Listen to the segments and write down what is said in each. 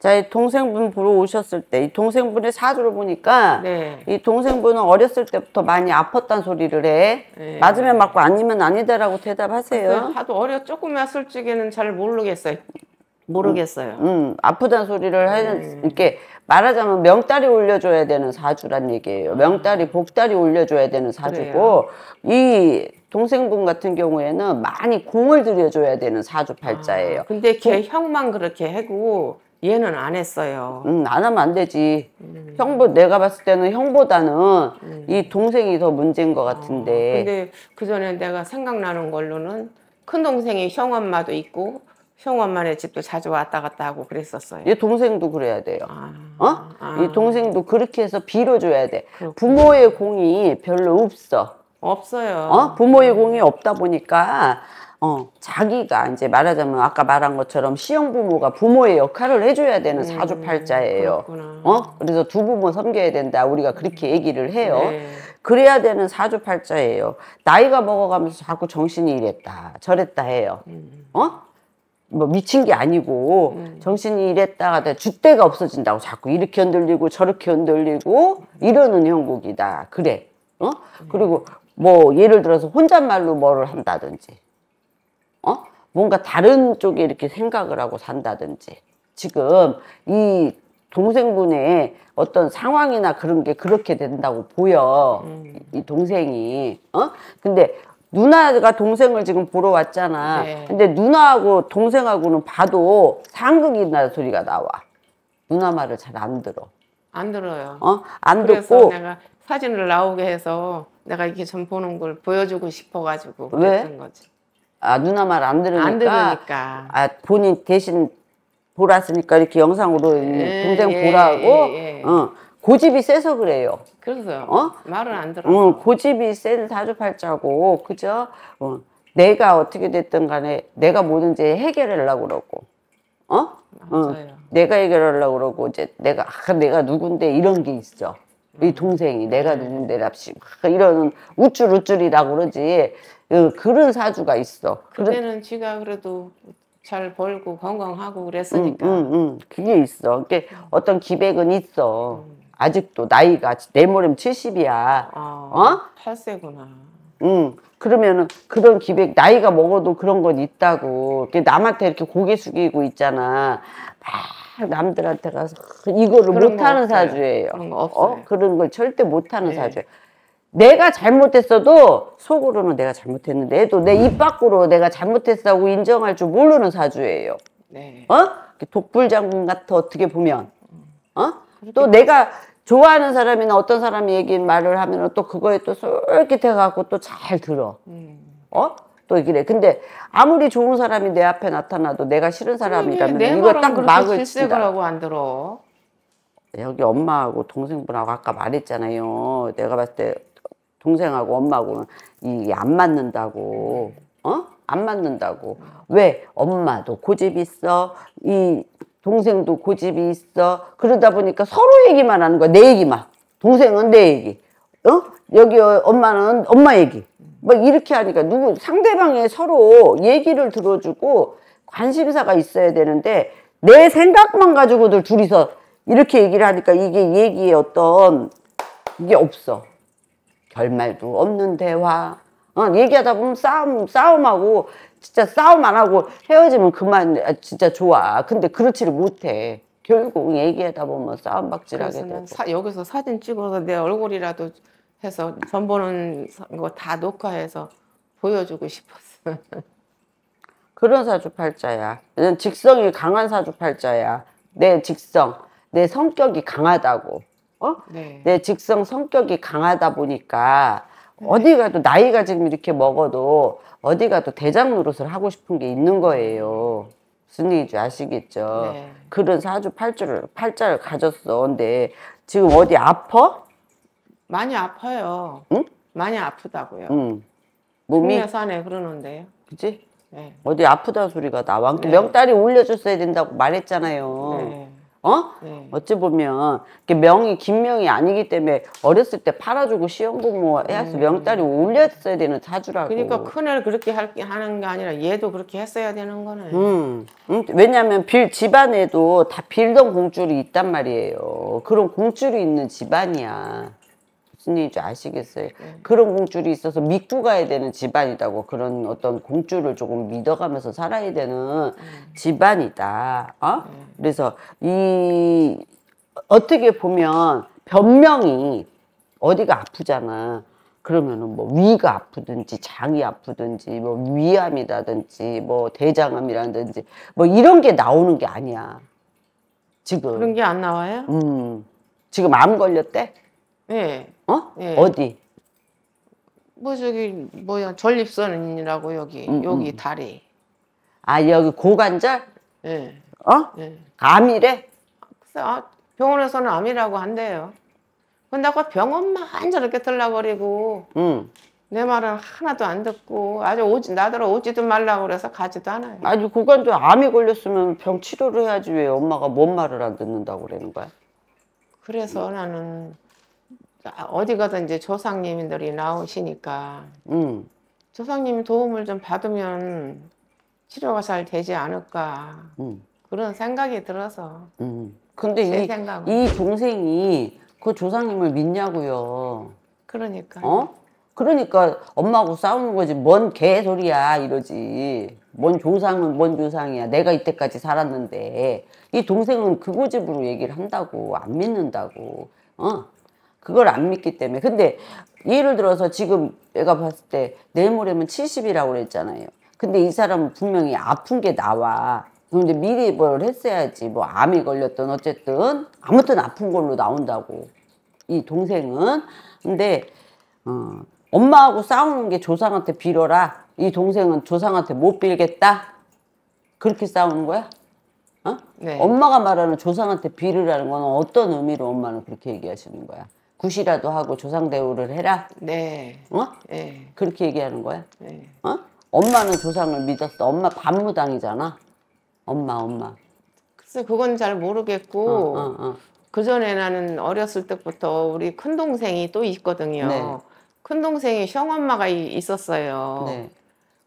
자, 이 동생분 보러 오셨을 때, 이 동생분의 사주를 보니까, 네. 이 동생분은 어렸을 때부터 많이 아팠단 소리를 해. 네. 맞으면 맞고 아니면 아니다라고 대답하세요. 하도 아, 그 어려, 조금왔을직히는잘 모르겠어요. 모르겠어요. 음, 음 아프단 소리를 하는, 네. 이렇게 말하자면 명달이 올려줘야 되는 사주란 얘기예요. 아. 명달이, 복달이 올려줘야 되는 사주고, 그래요? 이 동생분 같은 경우에는 많이 공을 들여줘야 되는 사주 팔자예요. 아, 근데 걔 형만 그렇게 하고, 얘는 안 했어요. 음, 안 하면 안 되지. 음. 형보 내가 봤을 때는 형보다는 음. 이 동생이 더 문제인 것 어, 같은데. 어, 근데 그 전에 내가 생각나는 걸로는 큰 동생이 형 엄마도 있고 형 엄마네 집도 자주 왔다 갔다 하고 그랬었어요. 얘 동생도 그래야 돼요. 아, 어? 아. 이 동생도 그렇게 해서 빌어줘야 돼. 그렇구나. 부모의 공이 별로 없어. 없어요. 어? 부모의 공이 없다 보니까 어, 자기가 이제 말하자면 아까 말한 것처럼 시형부모가 부모의 역할을 해줘야 되는 음, 사주팔자예요. 어? 그래서 두 부모 섬겨야 된다. 우리가 그렇게 얘기를 해요. 네. 그래야 되는 사주팔자예요. 나이가 먹어가면서 자꾸 정신이 이랬다, 저랬다 해요. 음, 음. 어? 뭐 미친 게 아니고 정신이 이랬다가 주대가 없어진다고 자꾸 이렇게 흔들리고 저렇게 흔들리고 이러는 형국이다. 그래. 어? 그리고 뭐 예를 들어서 혼잣말로 뭐를 한다든지 어? 뭔가 다른 쪽에 이렇게 생각을 하고 산다든지 지금 이 동생분의 어떤 상황이나 그런 게 그렇게 된다고 보여 음. 이 동생이 어 근데 누나가 동생을 지금 보러 왔잖아 네. 근데 누나하고 동생하고는 봐도 상극이나 소리가 나와 누나 말을 잘 안 들어 안 들어요 어 안 듣고 내가 사진을 나오게 해서 내가 이렇게 좀 보는 걸 보여주고 싶어가지고 그랬던 왜? 거지 아 누나 말 안 들으니까, 안 들으니까. 아 본인 대신 보았으니까 이렇게 영상으로 예, 예, 동생 예, 보라고 예, 예, 어, 고집이 세서 그래요. 그래서 어? 말을 안 들어. 응, 고집이 센 사주팔자고 그죠? 어. 내가 어떻게 됐든 간에 내가 뭐든지 해결하려고 그러고 어? 어 맞아요. 어. 내가 해결하려고 그러고 이제 내가 아, 내가 누군데 이런 게 있어. 이 동생이 내가 누군데랍시 이런 우쭐 우쭐이라고 그러지 그, 그런 사주가 있어. 그때는 지가 그래도 잘 벌고 건강하고 그랬으니까. 음, 음, 음. 그게 있어. 그게 음. 어떤 기백은 있어. 음. 아직도 나이가 내 모름 70이야. 아, 8세구나. 어? 응. 음. 그러면은 그런 기백 나이가 먹어도 그런 건 있다고. 남한테 이렇게 고개 숙이고 있잖아. 막 남들한테 가서 이거를 못하는 사주예요. 그런 거 없어요. 어? 그런 걸 절대 못하는 네. 사주예요. 내가 잘못했어도 속으로는 내가 잘못했는데 도내 입 밖으로 내가 잘못했다고 인정할 줄 모르는 사주예요. 네. 어? 독불장군 같아 어떻게 보면. 어? 또 내가 좋아하는 사람이나 어떤 사람이 얘기 말을 하면 또 그거에 또 솔깃해 갖고 또 잘 들어. 음. 어? 또 이래. 근데 아무리 좋은 사람이 내 앞에 나타나도 내가 싫은 사람이라면 이거 딱 막을 수있을고안 들어. 여기 엄마하고 동생분하고 아까 말했잖아요. 내가 봤을 때 동생하고 엄마하고는 이게 안 맞는다고. 어? 안 맞는다고. 왜? 엄마도 고집 있어. 이 동생도 고집이 있어. 그러다 보니까 서로 얘기만 하는 거야. 내 얘기만. 동생은 내 얘기. 어? 여기 엄마는 엄마 얘기. 막 뭐 이렇게 하니까 누구 상대방의 서로 얘기를 들어주고 관심사가 있어야 되는데 내 생각만 가지고들 둘이서 이렇게 얘기를 하니까 이게 얘기의 어떤 이게 없어 결말도 없는 대화 어, 얘기하다 보면 싸움 싸움하고 진짜 싸움 안 하고 헤어지면 그만 아, 진짜 좋아 근데 그렇지를 못해 결국 얘기하다 보면 싸움박질하게 되 여기서 사진 찍어서 내 얼굴이라도 해서 전 보는 거 다 녹화해서 보여주고 싶었어. 그런 사주팔자야. 직성이 강한 사주팔자야. 내 직성, 내 성격이 강하다고. 어? 네. 내 직성 성격이 강하다 보니까 네. 어디 가도 나이가 지금 이렇게 먹어도 어디 가도 대장 노릇을 하고 싶은 게 있는 거예요. 무슨 얘기인지 아시겠죠? 네. 그런 사주 팔주를 팔자를 가졌어. 근데 지금 어디 아퍼? 많이 아파요. 응? 어? 많이 아프다고요. 응. 몸이 뭐, 흉내산에 뭐? 그러는데요. 그치? 네. 어디 아프다 소리가 나. 와 네. 명딸이 올려줬어야 된다고 말했잖아요. 네. 어? 네. 어찌 보면 명이 김명이 아니기 때문에 어렸을 때 팔아주고 시험공뭐 해서 음. 명딸이 올렸어야 되는 사주라고. 그러니까 큰애를 그렇게 할, 하는 게 아니라 얘도 그렇게 했어야 되는 거네. 음. 음. 왜냐하면 빌 집안에도 다 빌던 공줄이 있단 말이에요. 그런 공줄이 있는 집안이야. 무슨인지 아시겠어요? 음. 그런 공줄이 있어서 믿고 가야 되는 집안이다고 그런 어떤 공줄을 조금 믿어가면서 살아야 되는 네. 집안이다. 어? 네. 그래서 이 어떻게 보면 변명이 어디가 아프잖아. 그러면은 뭐 위가 아프든지 장이 아프든지 뭐 위암이라든지 뭐 대장암이라든지 뭐 이런 게 나오는 게 아니야. 지금 그런 게 안 나와요? 음. 지금 암 걸렸대? 예. 어? 예. 어디? 뭐 저기 뭐야 전립선이라고 여기 음, 음. 여기 음. 다리. 아 여기 고관절? 예. 어? 예. 암이래? 아, 병원에서는 암이라고 한대요. 근데 아까 병원만 저렇게 들라버리고 음. 내 말은 하나도 안 듣고 아주 오지 나더러 오지도 말라고 그래서 가지도 않아요. 아니 고관절 암이 걸렸으면 병 치료를 해야지 왜 엄마가 뭔 말을 안 듣는다고 그러는 거야? 그래서 나는 어디 가든 이제 조상님들이 나오시니까 음. 조상님 도움을 좀 받으면 치료가 잘 되지 않을까 음. 그런 생각이 들어서 음. 근데 이, 이 동생이 그 조상님을 믿냐고요 그러니까 어? 그러니까 엄마하고 싸우는 거지 뭔 개소리야 이러지 뭔 조상은 뭔 조상이야 내가 이때까지 살았는데 이 동생은 그 고집으로 얘기를 한다고 안 믿는다고 어? 그걸 안 믿기 때문에. 근데 예를 들어서 지금 내가 봤을 때 내모레면 70이라고 그랬잖아요. 근데 이 사람은 분명히 아픈 게 나와. 근데 미리 뭘 했어야지. 뭐 암이 걸렸든 어쨌든 아무튼 아픈 걸로 나온다고. 이 동생은. 근데 어, 엄마하고 싸우는 게 조상한테 빌어라. 이 동생은 조상한테 못 빌겠다. 그렇게 싸우는 거야? 어? 네. 엄마가 말하는 조상한테 빌으라는 건 어떤 의미로 엄마는 그렇게 얘기하시는 거야? 굿이라도 하고 조상대우를 해라. 네. 어? 네. 그렇게 얘기하는 거야? 네. 어? 엄마는 조상을 믿었어. 엄마 반무당이잖아. 엄마, 엄마. 글쎄, 그건 잘 모르겠고, 어, 어, 어. 그 전에 나는 어렸을 때부터 우리 큰 동생이 또 있거든요. 네. 큰 동생이 형엄마가 있었어요. 네.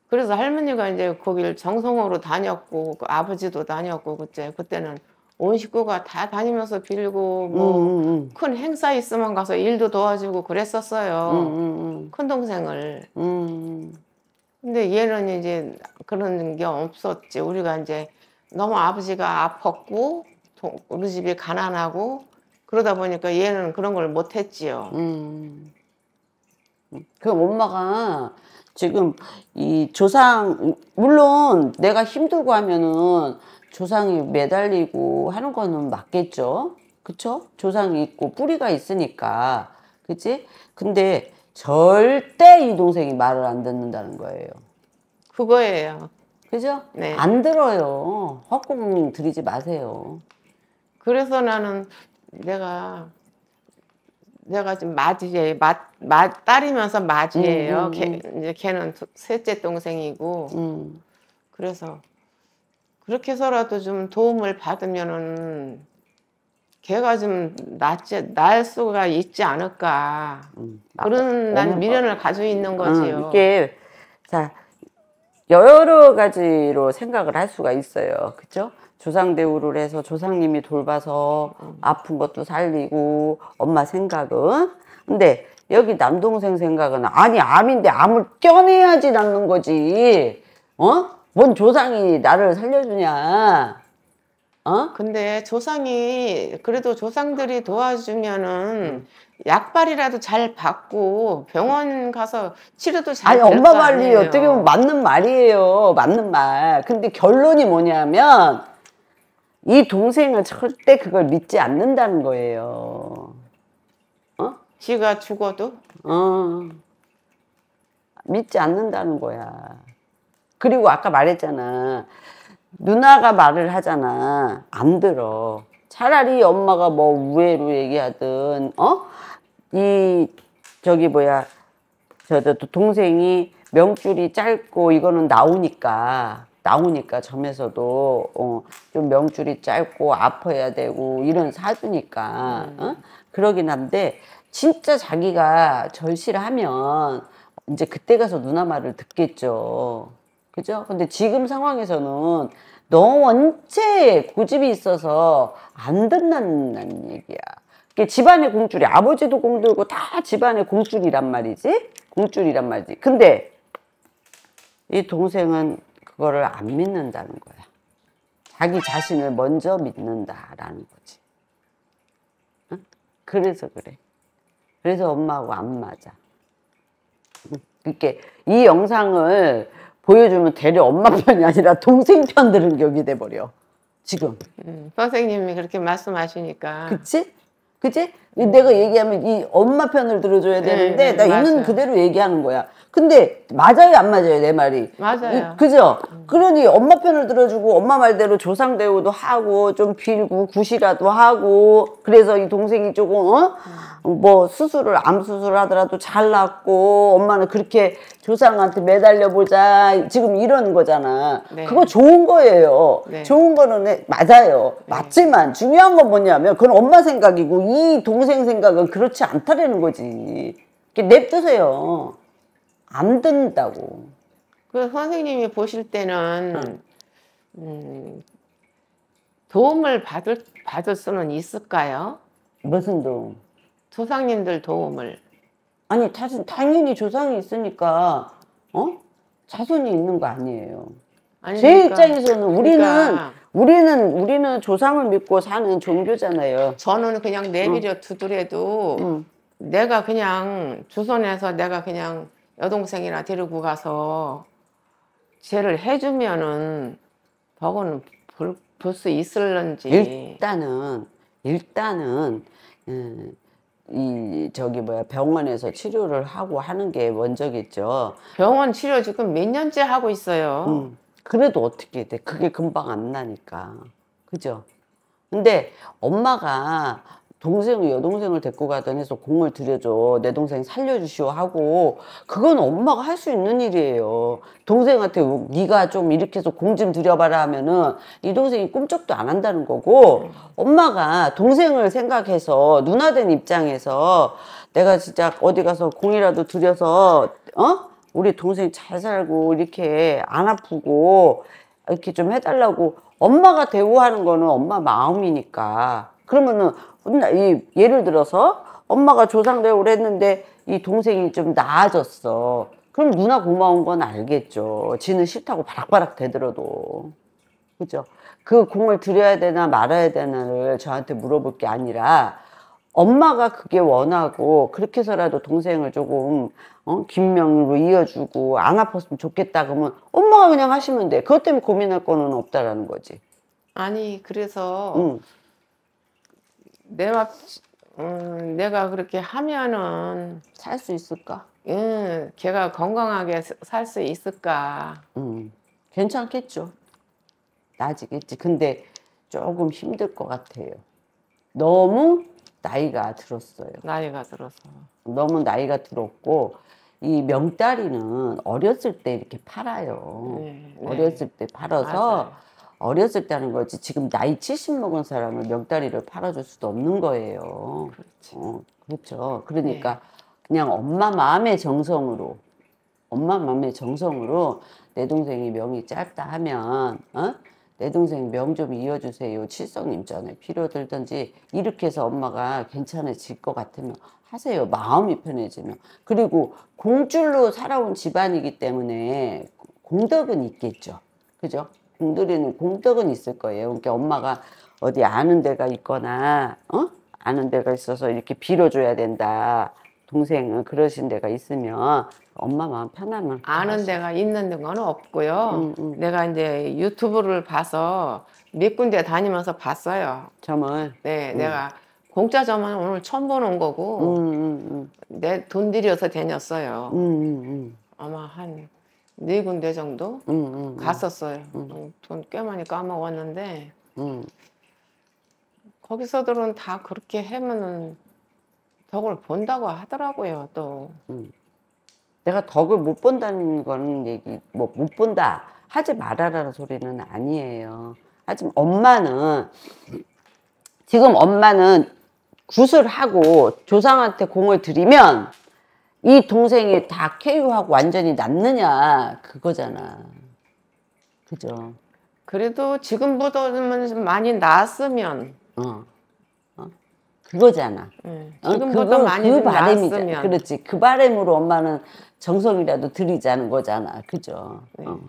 그래서 할머니가 이제 거길 정성으로 다녔고 그 아버지도 다녔고 그때 그때는 온 식구가 다 다니면서 빌고 뭐큰 음, 음, 음. 행사 있으면 가서 일도 도와주고 그랬었어요. 큰 동생을. 근데 얘는 이제 그런 게 없었지. 우리가 이제 너무 아버지가 아팠고 우리 집이 가난하고 그러다 보니까 얘는 그런 걸 못했지요. 음. 그 엄마가 지금 이 조상 물론 내가 힘들고 하면은 조상이 매달리고 하는 거는 맞겠죠. 그쵸? 조상이 있고 뿌리가 있으니까. 그치? 근데 절대 이 동생이 말을 안 듣는다는 거예요. 그거예요. 그죠? 네. 안 들어요. 헛구 들이지 마세요. 그래서 나는 내가 내가 지금 맞이에 맞, 맞 딸이면서 맞이에요. 음, 음, 음, 걔, 이제 걔는 셋째 동생이고. 음. 그래서 그렇게 해서라도 좀 도움을 받으면은 걔가 좀 낫지 날 수가 있지 않을까 음, 그런 나, 난 미련을 가지고 있는 음, 거지요. 음, 이게 자 여러 가지로 생각을 할 수가 있어요. 그죠? 조상 대우를 해서 조상님이 돌봐서 음. 아픈 것도 살리고 엄마 생각은 근데 여기 남동생 생각은 아니 암인데 암을 껴내야지 낫는 거지. 어? 뭔 조상이 나를 살려주냐. 어? 근데 조상이 그래도 조상들이 도와주면은 약발이라도 잘 받고 병원 가서 치료도 잘 아니 엄마 말이 어떻게 보면 맞는 말이에요 맞는 말 근데 결론이 뭐냐면 이 동생은 절대 그걸 믿지 않는다는 거예요 어? 지가 죽어도? 어 믿지 않는다는 거야 그리고 아까 말했잖아. 누나가 말을 하잖아. 안 들어. 차라리 엄마가 뭐 우회로 얘기하든, 어? 이, 저기 뭐야. 저 저, 동생이 명줄이 짧고 이거는 나오니까 나오니까 점에서도 어, 좀 명줄이 짧고 아파야 되고 이런 사주니까 어? 그러긴 한데 진짜 자기가 절실하면 이제 그때 가서 누나 말을 듣겠죠. 그죠? 근데 지금 상황에서는 너 원체 고집이 있어서 안 된다는 얘기야. 그게 집안의 공줄이 아버지도 공들고 다 집안의 공줄이란 말이지. 공줄이란 말이지. 근데 이 동생은 그거를 안 믿는다는 거야. 자기 자신을 먼저 믿는다라는 거지. 응? 그래서 그래. 그래서 엄마하고 안 맞아. 이렇게 그러니까 이 영상을 보여주면 대려 엄마 편이 아니라 동생 편 들은 격이 돼버려 지금 음, 선생님이 그렇게 말씀하시니까 그치? 그치? 내가 얘기하면 이 엄마 편을 들어줘야 네, 되는데 네, 네, 나 맞아요. 있는 그대로 얘기하는 거야. 근데 맞아요 안 맞아요 내 말이. 맞아요. 이, 그죠? 그러니 엄마 편을 들어주고 엄마 말대로 조상 대우도 하고 좀 빌고 구시라도 하고 그래서 이 동생이 조금 어? 뭐 수술을 암 수술을 하더라도 잘낫고 엄마는 그렇게 조상한테 매달려 보자 지금 이런 거잖아. 네. 그거 좋은 거예요. 네. 좋은 거는 맞아요. 네. 맞지만 중요한 건 뭐냐면 그건 엄마 생각이고 이 동. 동생 생각은 그렇지 않다라는 거지. 냅두세요. 안 된다고. 그 선생님이 보실 때는 음, 도움을 받을 받을 수는 있을까요? 무슨 도움? 조상님들 도움을. 아니 자손 당연히 조상이 있으니까 어 자손이 있는 거 아니에요. 아니, 니까 그러니까 입장에서는 우리는 그러니까. 우리는 우리는 조상을 믿고 사는 종교잖아요. 저는 그냥 내밀어 두더라도 응. 내가 그냥 조선에서 내가 그냥 여동생이나 데리고 가서 죄를 해주면은 법은 볼수 있을런지 일단은 일단은 음, 이 저기 뭐야 병원에서 치료를 하고 하는 게 원적이죠. 병원 치료 지금 몇 년째 하고 있어요. 음. 그래도 어떻게 돼? 그게 금방 안 나니까. 그죠? 근데 엄마가 동생, 여동생을 데리고 가던 해서 공을 들여줘. 내 동생 살려주시오 하고, 그건 엄마가 할 수 있는 일이에요. 동생한테 네가 좀 이렇게 해서 공 좀 들여봐라 하면은 이 네 동생이 꿈쩍도 안 한다는 거고, 엄마가 동생을 생각해서 누나 된 입장에서 내가 진짜 어디 가서 공이라도 들여서, 어? 우리 동생 잘 살고 이렇게 안 아프고 이렇게 좀 해달라고 엄마가 대우하는 거는 엄마 마음이니까 그러면은 이 예를 들어서 엄마가 조상대우를 했는데 이 동생이 좀 나아졌어 그럼 누나 고마운 건 알겠죠 지는 싫다고 바락바락 대들어도 그죠 그 공을 들여야 되나 말아야 되나를 저한테 물어볼 게 아니라 엄마가 그게 원하고 그렇게 해서라도 동생을 조금 어? 김명으로 이어주고 안 아팠으면 좋겠다 그러면 엄마가 그냥 하시면 돼. 그것 때문에 고민할 거는 없다라는 거지. 아니 그래서 내가 음, 내가 그렇게 하면은 살수 예, 있을까? 응, 걔가 건강하게 살 수 있을까? 음, 괜찮겠죠. 나지겠지. 아 근데 조금 힘들 것 같아요. 너무 나이가 들었어요. 나이가 들어서. 너무 나이가 들었고 이 명다리는 어렸을 때 이렇게 팔아요. 네, 네, 어렸을 때 팔아서 맞아요. 어렸을 때 하는 거지 지금 나이 70 먹은 사람은 명다리를 팔아줄 수도 없는 거예요. 그렇지. 어, 그렇죠. 그러니까 네. 그냥 엄마 마음의 정성으로 엄마 마음의 정성으로 내 동생이 명이 짧다 하면 어? 내 동생 명 좀 이어주세요. 칠성님 전에 필요 들든지 이렇게 해서 엄마가 괜찮아질 것 같으면 하세요. 마음이 편해지면. 그리고 공줄로 살아온 집안이기 때문에 공덕은 있겠죠. 그죠? 공들이는 공덕은 있을 거예요. 그러니까 엄마가 어디 아는 데가 있거나, 어? 아는 데가 있어서 이렇게 빌어줘야 된다. 동생은 그러신 데가 있으면 엄마 마음 편하면 아는 데가 있는 데는 없고요. 음, 음. 내가 이제 유튜브를 봐서 몇 군데 다니면서 봤어요. 점을 네, 음. 내가 공짜 점은 오늘 처음 보는 거고 음, 음, 음. 내돈 들여서 다녔어요. 아마 한 네 군데 정도 갔었어요. 돈 꽤 많이 까먹었는데 거기서들은 다 그렇게 하면은 덕을 본다고 하더라고요. 또. 내가 덕을 못 본다는 거는 얘기 뭐 못 본다 하지 말아라는 소리는 아니에요. 하지만 엄마는 지금 엄마는 구슬하고 조상한테 공을 들이면 이 동생이 다 KO하고 완전히 낫느냐 그거잖아. 그죠? 그래도 지금보다는 많이 나았으면 어. 그거잖아. 음, 어, 그거 그 바램이잖아. 그렇지. 그 바램으로 엄마는 정성이라도 들이자는 거잖아. 그죠? 네. 어.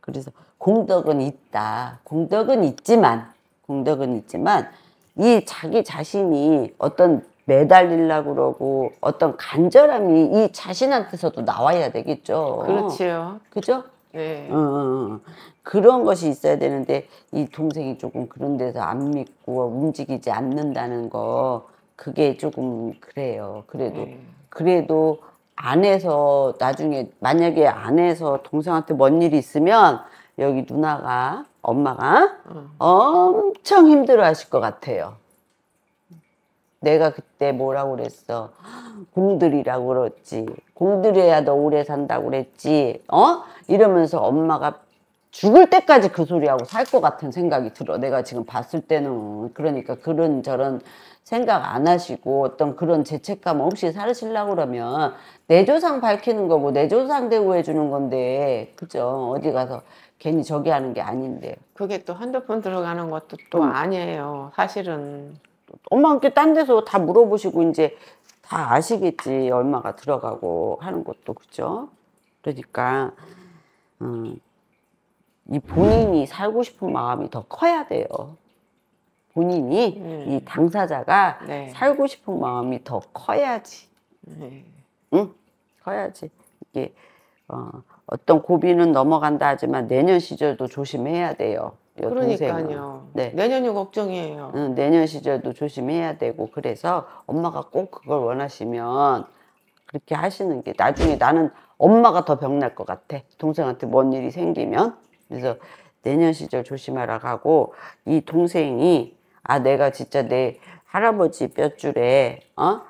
그래서 공덕은 있다. 공덕은 있지만 공덕은 있지만 이 자기 자신이 어떤 매달리려고 그러고 어떤 간절함이 이 자신한테서도 나와야 되겠죠. 그렇지요. 그죠? 네. 어, 그런 것이 있어야 되는데 이 동생이 조금 그런 데서 안 믿고 움직이지 않는다는 거 그게 조금 그래요. 그래도 음. 그래도 안에서 나중에 만약에 안에서 동생한테 뭔 일이 있으면 여기 누나가 엄마가 음. 엄청 힘들어하실 것 같아요. 내가 그때 뭐라고 그랬어? 곰들이라고 그랬지. 공들여야 너 오래 산다고 그랬지. 어? 이러면서 엄마가 죽을 때까지 그 소리하고 살 것 같은 생각이 들어. 내가 지금 봤을 때는. 그러니까 그런 저런 생각 안 하시고 어떤 그런 죄책감 없이 살으시려고 그러면 내 조상 밝히는 거고 내 조상 대우해 주는 건데, 그죠? 어디 가서 괜히 저기 하는 게 아닌데. 그게 또 핸드폰 들어가는 것도 또 음. 아니에요. 사실은. 엄마한테 딴 데서 다 물어보시고 이제 다 아시겠지 얼마가 들어가고 하는 것도 그죠 그러니까 음, 이 본인이 살고 싶은 마음이 더 커야 돼요 본인이 음. 이 당사자가 네. 살고 싶은 마음이 더 커야지 네. 응 커야지 이게 어, 어떤 고비는 넘어간다 하지만 내년 시절도 조심해야 돼요 그러니까요. 네. 내년이 걱정이에요. 응, 내년 시절도 조심해야 되고 그래서 엄마가 꼭 그걸 원하시면 그렇게 하시는 게 나중에 나는 엄마가 더 병날 것 같아. 동생한테 뭔 일이 생기면. 그래서 내년 시절 조심하라 하고 이 동생이 아 내가 진짜 내 할아버지 뼈줄에 어?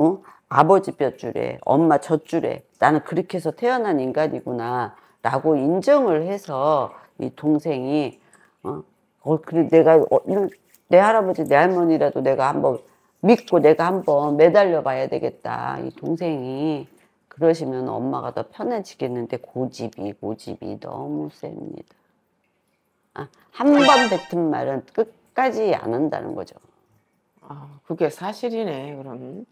응? 아버지 뼈줄에 엄마 젖줄에 나는 그렇게 해서 태어난 인간이구나 라고 인정을 해서 이 동생이 어? 어, 그래 내가 어, 내 할아버지 내 할머니라도 내가 한번 믿고 내가 한번 매달려 봐야 되겠다 이 동생이 그러시면 엄마가 더 편해지겠는데 고집이 고집이 너무 셉니다. 아, 한 번 뱉은 말은 끝까지 안 한다는 거죠. 아, 그게 사실이네, 그러 음.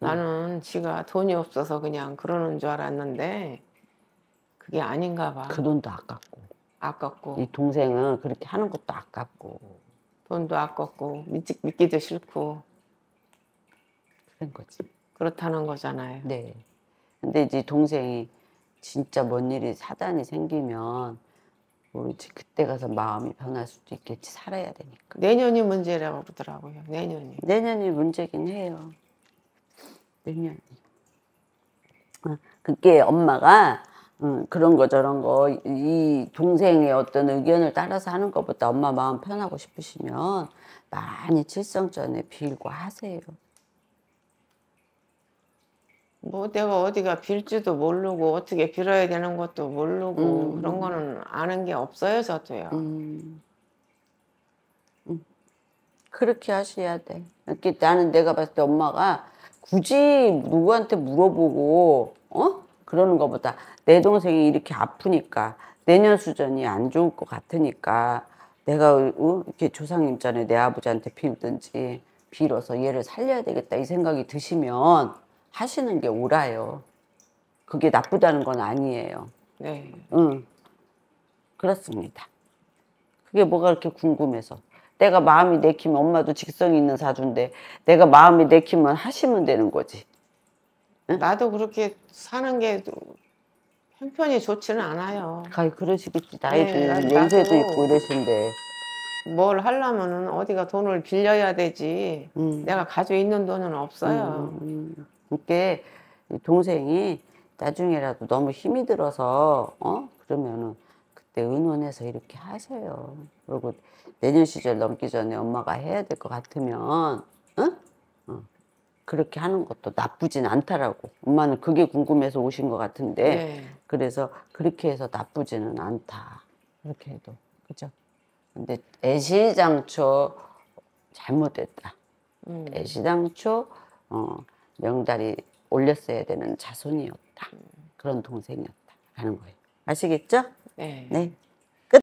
나는 지가 돈이 없어서 그냥 그러는 줄 알았는데 그게 아닌가 봐. 그 돈도 아깝고. 아깝고 이 동생은 그렇게 하는 것도 아깝고 돈도 아깝고 믿기, 믿기도 싫고 그런 거지. 그렇다는 거잖아요. 네. 근데 이제 동생이 진짜 뭔 일이 사단이 생기면 모르지 그때 가서 마음이 변할 수도 있겠지 살아야 되니까 내년이 문제라고 그러더라고요. 내년이. 내년이 문제긴 해요. 내년이. 어, 그게 엄마가 음, 그런 거 저런 거 이 동생의 어떤 의견을 따라서 하는 것보다 엄마 마음 편하고 싶으시면 많이 칠성전에 빌고 하세요. 뭐 내가 어디가 빌지도 모르고 어떻게 빌어야 되는 것도 모르고 음. 그런 음. 거는 아는 게 없어요 저도요. 음, 음. 그렇게 하셔야 돼. 이렇게 나는 내가 봤을 때 엄마가 굳이 누구한테 물어보고 어? 그러는 것보다 내 동생이 이렇게 아프니까 내년 수전이 안 좋을 것 같으니까 내가 어? 이렇게 조상님 전에 내 아버지한테 빌든지 빌어서 얘를 살려야 되겠다 이 생각이 드시면 하시는 게 옳아요. 그게 나쁘다는 건 아니에요. 네. 응. 그렇습니다. 그게 뭐가 그렇게 궁금해서. 내가 마음이 내키면 엄마도 직성이 있는 사주인데 내가 마음이 내키면 하시면 되는 거지. 나도 그렇게 사는 게 형편이 좋지는 않아요. 아 그러시겠지. 나이 네, 연세도 있고 이러신데. 뭘 하려면은 어디가 돈을 빌려야 되지. 음. 내가 가지고 있는 돈은 없어요. 음. 이게 음, 음. 동생이 나중에라도 너무 힘이 들어서 어 그러면은 그때 의논해서 이렇게 하세요. 그리고 내년 시절 넘기 전에 엄마가 해야 될 것 같으면 그렇게 하는 것도 나쁘진 않다라고. 엄마는 그게 궁금해서 오신 것 같은데 네. 그래서 그렇게 해서 나쁘지는 않다. 이렇게 해도 그죠? 근데 애시장초 잘못됐다. 음. 애시장초 어, 명달이 올렸어야 되는 자손이었다. 음. 그런 동생이었다. 라는 거예요. 아시겠죠? 네. 네.